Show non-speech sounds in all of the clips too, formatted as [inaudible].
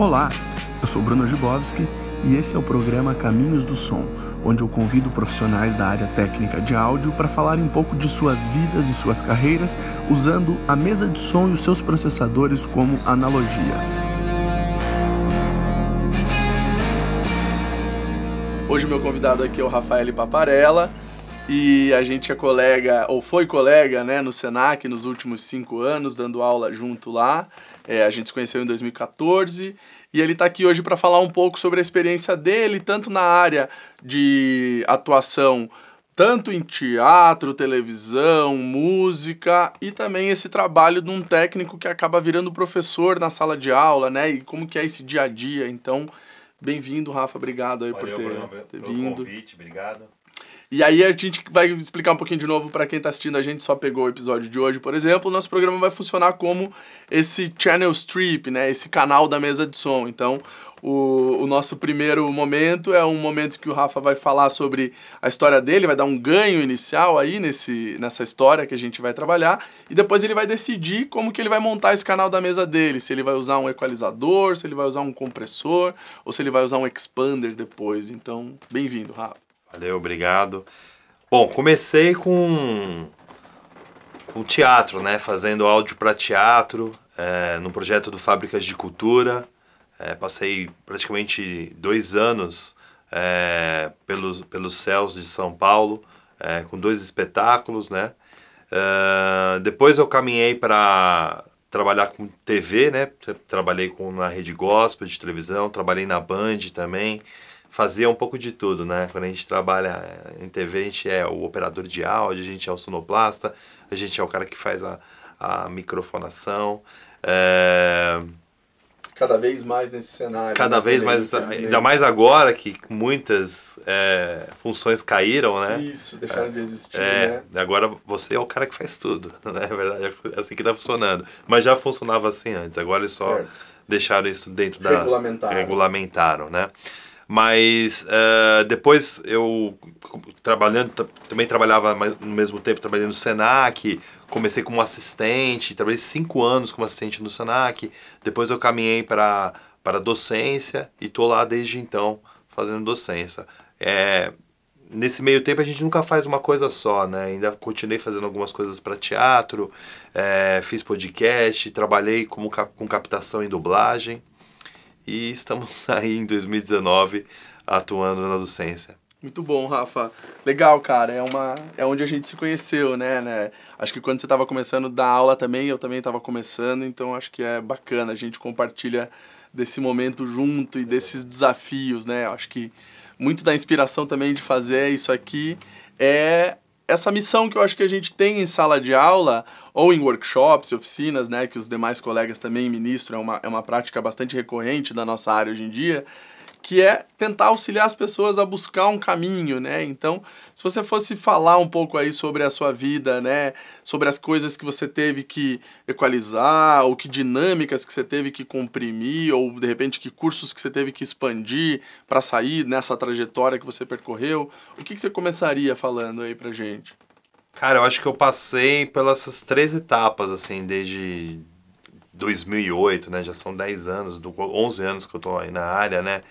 Olá, eu sou Bruno Jibowski e esse é o programa Caminhos do Som, onde eu convido profissionais da área técnica de áudio para falarem um pouco de suas vidas e suas carreiras usando a mesa de som e os seus processadores como analogias. Hoje meu convidado aqui é o Rafael Paparella e a gente é colega, ou foi colega, né, no Senac nos últimos cinco anos, dando aula junto lá. É, a gente se conheceu em 2014 e ele está aqui hoje para falar um pouco sobre a experiência dele, tanto na área de atuação, tanto em teatro, televisão, música e também esse trabalho de um técnico que acaba virando professor na sala de aula, né? E como que é esse dia a dia. Então, bem-vindo, Rafa. Obrigado aí Valeu, por ter, Bruno, ter vindo. Convite, obrigado. E aí a gente vai explicar um pouquinho de novo para quem está assistindo a gente só pegou o episódio de hoje, por exemplo, o nosso programa vai funcionar como esse channel strip, né, esse canal da mesa de som. Então, o, o nosso primeiro momento é um momento que o Rafa vai falar sobre a história dele, vai dar um ganho inicial aí nesse, nessa história que a gente vai trabalhar, e depois ele vai decidir como que ele vai montar esse canal da mesa dele, se ele vai usar um equalizador, se ele vai usar um compressor, ou se ele vai usar um expander depois. Então, bem-vindo, Rafa. Valeu, obrigado. Bom, comecei com, com teatro, né? Fazendo áudio para teatro, é, eh, no projeto do Fábricas de Cultura. É, passei praticamente dois anos é, pelos, pelos céus de São Paulo, é, com dois espetáculos, né? depois eu caminhei para trabalhar com TV, né? Trabalhei com, na Rede Gospel de televisão, trabalhei na Band também fazia um pouco de tudo, né? Quando a gente trabalha eh, em TV, a gente é o operador de áudio, a gente é o sonoplasta, a gente é o cara que faz a, a microfonação. É... Cada vez mais nesse cenário. Cada né? vez mais, né? ainda mais agora que muitas é, funções caíram, né? Isso, deixaram de existir, é, né? Agora você é o cara que faz tudo, [laughs] né? É verdade, é assim que tá funcionando. Mas já funcionava assim antes, agora eles só certo. deixaram isso dentro da... Regulamentaram. Regulamentaram, né? Mas uh, depois eu trabalhando, também trabalhava no mesmo tempo, trabalhei no Senac, comecei como assistente, trabalhei cinco anos como assistente no Senac, depois eu caminhei para para docência e tô lá desde então fazendo docência. É, nesse meio tempo a gente nunca faz uma coisa só, né? Ainda continuei fazendo algumas coisas para teatro, é, fiz podcast, trabalhei como, com captação e dublagem e estamos [laughs] aí em 2019 atuando na docência. Muito bom, Rafa. Legal, cara. É, uma, é onde a gente se conheceu, né? né? Acho que quando você estava começando da aula também, eu também estava começando, então acho que é bacana. A gente compartilha desse momento junto e desses desafios, né? Acho que muito da inspiração também de fazer isso aqui é essa missão que eu acho que a gente tem em sala de aula, ou em workshops, oficinas, né, que os demais colegas também ministram, é uma, é uma prática bastante recorrente da nossa área hoje em dia, que é tentar auxiliar as pessoas a buscar um caminho, né? Então, se você fosse falar um pouco aí sobre a sua vida, né, sobre as coisas que você teve que equalizar, ou que dinâmicas que você teve que comprimir, ou de repente que cursos que você teve que expandir para sair nessa trajetória que você percorreu, o que, que você começaria falando aí pra gente? Cara, eu acho que eu passei pelas três etapas, assim, desde 2008, né? Já são 10 anos, 11 anos que eu estou aí na área, né?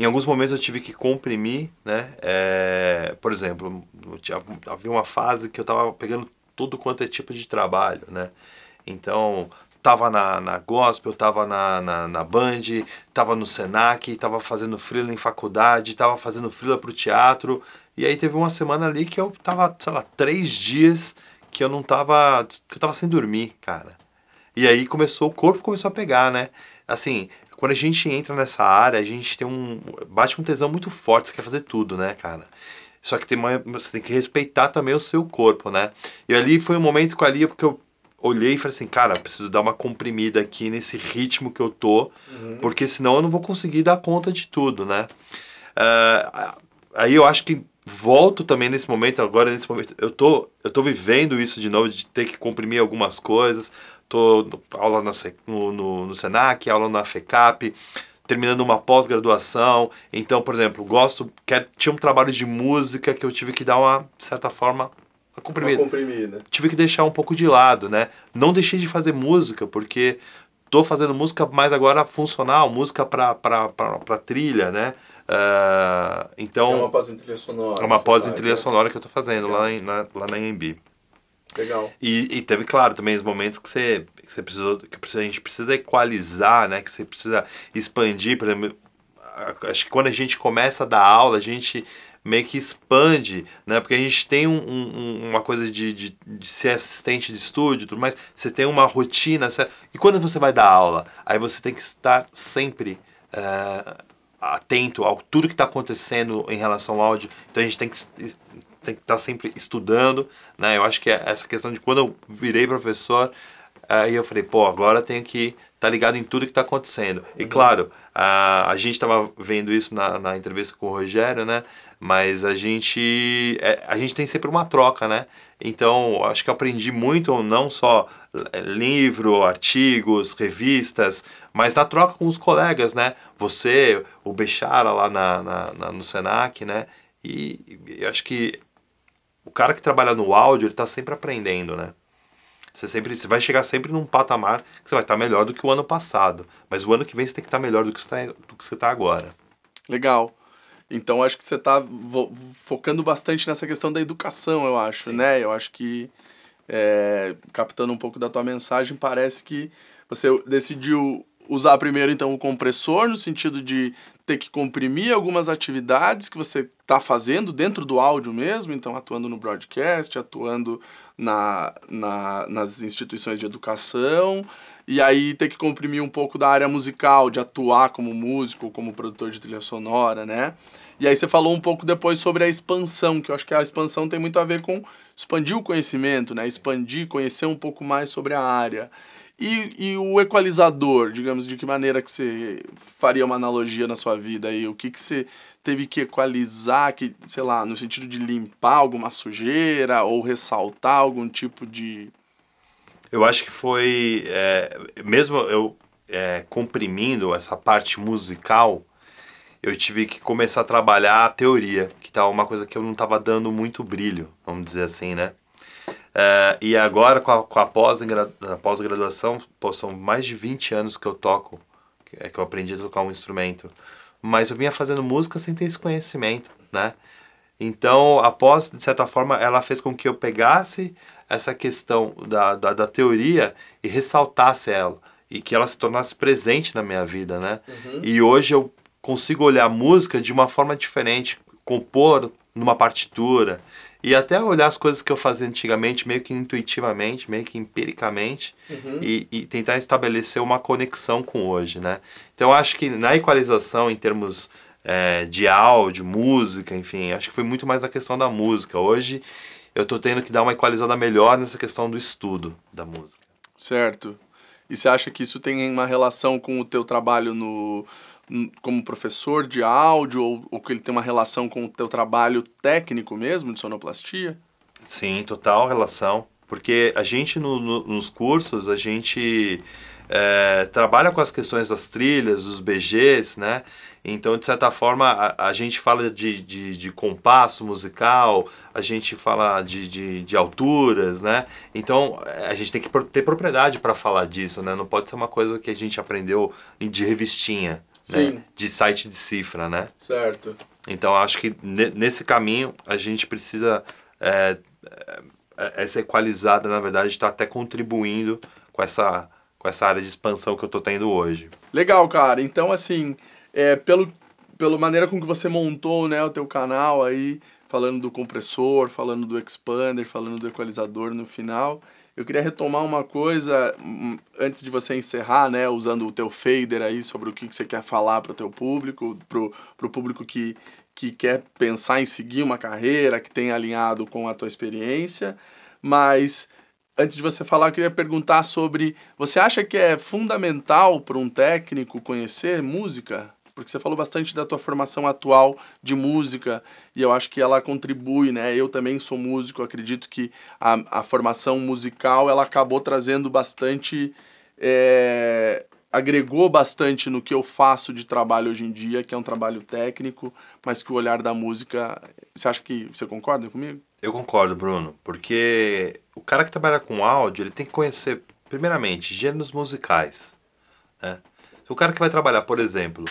Em alguns momentos eu tive que comprimir, né? É, por exemplo, tinha, havia uma fase que eu estava pegando tudo quanto é tipo de trabalho, né? Então, tava na, na gospel, tava na, na, na band, tava no Senac, tava fazendo frila em faculdade, tava fazendo frila pro teatro. E aí teve uma semana ali que eu tava, sei lá, três dias que eu não tava, que eu tava sem dormir, cara. E aí começou, o corpo começou a pegar, né? Assim, quando a gente entra nessa área, a gente tem um. bate um tesão muito forte, você quer fazer tudo, né, cara? Só que tem uma, você tem que respeitar também o seu corpo, né? E ali foi um momento com a porque eu olhei e falei assim, cara, preciso dar uma comprimida aqui nesse ritmo que eu tô, uhum. porque senão eu não vou conseguir dar conta de tudo, né? Uh, aí eu acho que volto também nesse momento, agora nesse momento, eu tô, eu tô vivendo isso de novo, de ter que comprimir algumas coisas, tô aula na, no, no, no Senac, aula na FECAP, terminando uma pós-graduação, então, por exemplo, gosto, quer, tinha um trabalho de música que eu tive que dar uma, certa forma, uma comprimida. Uma comprimida. Tive que deixar um pouco de lado, né? Não deixei de fazer música, porque tô fazendo música mais agora funcional, música para trilha, né? Uh, então, é uma pós em trilha sonora. É uma pós em trilha é. sonora que eu estou fazendo lá, em, na, lá na EMB. Legal. E, e, teve, claro, também os momentos que você, que você precisou, que a gente precisa equalizar, né? Que você precisa expandir, por exemplo, acho que quando a gente começa a dar aula, a gente meio que expande, né? Porque a gente tem um, um, uma coisa de, de, de, ser assistente de estúdio tudo mais, você tem uma rotina, certo? e quando você vai dar aula, aí você tem que estar sempre... Uh, atento ao tudo que está acontecendo em relação ao áudio. Então a gente tem que tem que estar tá sempre estudando, né? Eu acho que é essa questão de quando eu virei professor, eh, aí eu falei, pô, agora tenho que tá ligado em tudo que está acontecendo. E uhum. claro, a, a gente estava vendo isso na, na entrevista com o Rogério, né? Mas a gente, é, a gente tem sempre uma troca, né? Então, acho que aprendi muito, não só é, livro, artigos, revistas, mas na troca com os colegas, né? Você, o Bechara lá na, na, na no Senac, né? E, e acho que o cara que trabalha no áudio, ele está sempre aprendendo, né? Você sempre você vai chegar sempre num patamar que você vai estar melhor do que o ano passado. Mas o ano que vem você tem que estar melhor do que você está tá agora. Legal. Então acho que você está focando bastante nessa questão da educação, eu acho, Sim. né? Eu acho que é, captando um pouco da tua mensagem, parece que você decidiu usar primeiro então o compressor no sentido de ter que comprimir algumas atividades que você está fazendo dentro do áudio mesmo, então atuando no broadcast, atuando na, na, nas instituições de educação, e aí ter que comprimir um pouco da área musical, de atuar como músico, como produtor de trilha sonora, né? E aí você falou um pouco depois sobre a expansão, que eu acho que a expansão tem muito a ver com expandir o conhecimento, né? Expandir, conhecer um pouco mais sobre a área. E, e o equalizador, digamos, de que maneira que você faria uma analogia na sua vida aí? O que, que você teve que equalizar, que, sei lá, no sentido de limpar alguma sujeira ou ressaltar algum tipo de. Eu acho que foi. É, mesmo eu é, comprimindo essa parte musical, eu tive que começar a trabalhar a teoria, que tal tá uma coisa que eu não estava dando muito brilho, vamos dizer assim, né? Eh, e agora, com a, com a pós-graduação, são mais de 20 anos que eu toco, que, é que eu aprendi a tocar um instrumento. Mas eu vinha fazendo música sem ter esse conhecimento, né? Então, após de certa forma, ela fez com que eu pegasse essa questão da, da, da teoria e ressaltasse ela. E que ela se tornasse presente na minha vida, né? Uhum. E hoje eu consigo olhar a música de uma forma diferente, compor numa partitura e até olhar as coisas que eu fazia antigamente, meio que intuitivamente, meio que empiricamente, uhum. e, e, tentar estabelecer uma conexão com hoje, né? Então, acho que na equalização, em termos é, de áudio, música, enfim, acho que foi muito mais na questão da música. Hoje, eu estou tendo que dar uma equalizada melhor nessa questão do estudo da música. Certo. E você acha que isso tem uma relação com o teu trabalho no, como professor de áudio ou, ou que ele tem uma relação com o teu trabalho técnico mesmo de sonoplastia? Sim, total relação. Porque a gente, no, no, nos cursos, a gente é, trabalha com as questões das trilhas, dos BGs, né? Então, de certa forma, a, a gente fala de, de, de, compasso musical, a gente fala de, de, de, alturas, né? Então, a gente tem que ter propriedade para falar disso, né? Não pode ser uma coisa que a gente aprendeu de revistinha. Né? Sim. Né? de site de cifra, né? Certo. Então acho que nesse caminho a gente precisa é, é, é essa equalizada na verdade está até contribuindo com essa com essa área de expansão que eu estou tendo hoje. Legal, cara. Então assim é, pelo pela maneira com que você montou né o teu canal aí falando do compressor, falando do expander, falando do equalizador no final eu queria retomar uma coisa hum, antes de você encerrar, né, usando o teu fader aí sobre o que, que você quer falar para o teu público, para o público que, que quer pensar em seguir uma carreira que tem alinhado com a tua experiência, mas antes de você falar, eu queria perguntar sobre você acha que é fundamental para um técnico conhecer música? porque você falou bastante da tua formação atual de música e eu acho que ela contribui, né? Eu também sou músico, acredito que a, a formação musical ela acabou trazendo bastante. É, agregou bastante no que eu faço de trabalho hoje em dia, que é um trabalho técnico, mas que o olhar da música. Você acha que você concorda comigo? Eu concordo, Bruno, porque o cara que trabalha com áudio, ele tem que conhecer, primeiramente, gêneros musicais. Né? O cara que vai trabalhar, por exemplo,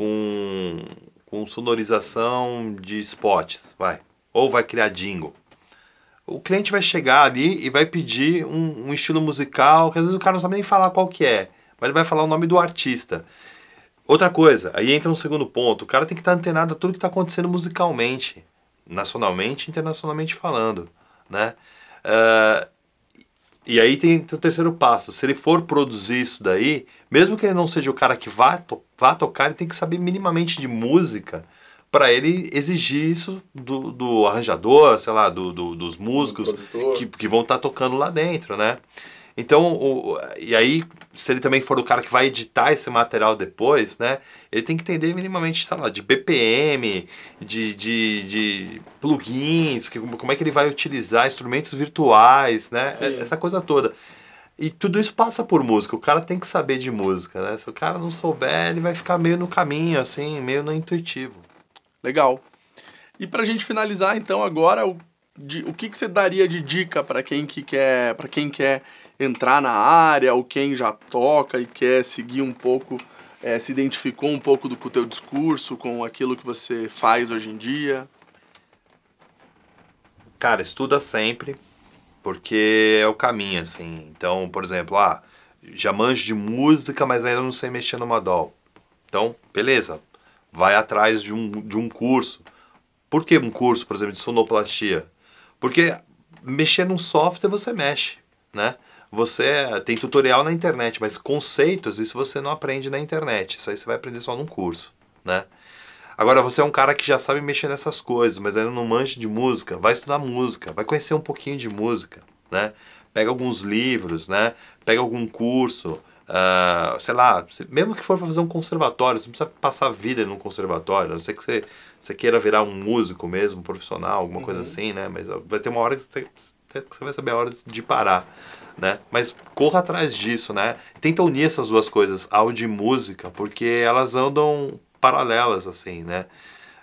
com, com sonorização de spots, vai. Ou vai criar jingle. O cliente vai chegar ali e vai pedir um, um estilo musical, que às vezes o cara não sabe nem falar qual que é, mas ele vai falar o nome do artista. Outra coisa, aí entra um segundo ponto, o cara tem que estar antenado a tudo que está acontecendo musicalmente, nacionalmente internacionalmente falando, né? Uh, e aí tem, o terceiro passo. Se ele for produzir isso daí, mesmo que ele não seja o cara que vá, to vá tocar, ele tem que saber minimamente de música para ele exigir isso do, do arranjador, sei lá, do, do dos músicos do que, que vão estar tá tocando lá dentro, né? Então, o, e aí, se ele também for o cara que vai editar esse material depois, né? Ele tem que entender minimamente, sei lá, de BPM, de, de, de plugins, que, como é que ele vai utilizar instrumentos virtuais, né? Sim. É, essa coisa toda. E tudo isso passa por música. O cara tem que saber de música, né? Se o cara não souber, ele vai ficar meio no caminho, assim, meio no intuitivo. Legal. E pra gente finalizar, então, agora, o de, o que, que você daria de dica para quem que quer para quem quer entrar na área ou quem já toca e quer seguir um pouco é, se identificou um pouco do, com o teu discurso com aquilo que você faz hoje em dia cara estuda sempre porque é o caminho assim então por exemplo ah já manjo de música mas ainda não sei mexer numa doll então beleza vai atrás de um, de um curso por que um curso, por exemplo, de sonoplastia? Porque mexer num software você mexe, né? Você tem tutorial na internet, mas conceitos, isso você não aprende na internet. Isso aí você vai aprender só num curso, né? Agora, você é um cara que já sabe mexer nessas coisas, mas ainda não manja de música, vai estudar música, vai conhecer um pouquinho de música, né? Pega alguns livros, né? Pega algum curso, Uh, sei lá, mesmo que for para fazer um conservatório, você não precisa passar a vida num conservatório, a não ser que você, você queira virar um músico mesmo, profissional, alguma uhum. coisa assim, né? Mas ah, vai ter uma hora que você, que você vai saber a hora de parar, né? Mas corra atrás disso, né? Tenta unir essas duas coisas, áudio e música, porque elas andam paralelas, assim, né?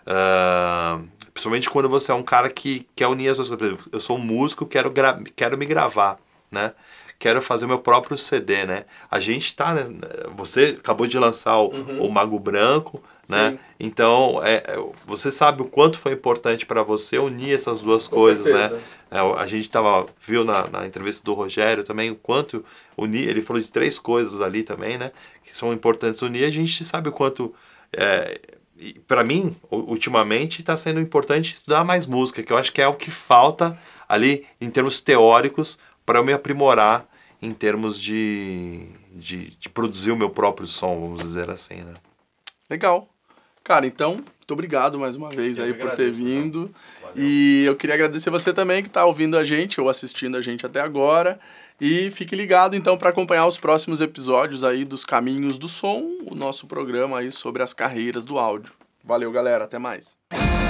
Uh, principalmente quando você é um cara que quer unir as duas coisas. Por exemplo, eu sou um músico, quero, quero me gravar, né? quero fazer o meu próprio CD, né? A gente tá, né? Você acabou de lançar o, uhum. o Mago Branco, né? Então, é, é, você sabe o quanto foi importante para você unir essas duas Com coisas, né? certeza. né? É, a gente tava, viu na, na, entrevista do Rogério também o quanto unir, ele falou de três coisas ali também, né? Que são importantes unir, a gente sabe o quanto. É, para mim, ultimamente, está sendo importante estudar mais música, que eu acho que é o que falta ali em termos teóricos para eu me aprimorar em termos de, de, de, produzir o meu próprio som, vamos dizer assim, né? Legal. Cara, então, muito obrigado mais uma vez eu aí por agradeço, ter vindo. E eu queria agradecer você também que está ouvindo a gente ou assistindo a gente até agora. E fique ligado então para acompanhar os próximos episódios aí dos Caminhos do Som, o nosso programa aí sobre as carreiras do áudio. Valeu, galera, até mais.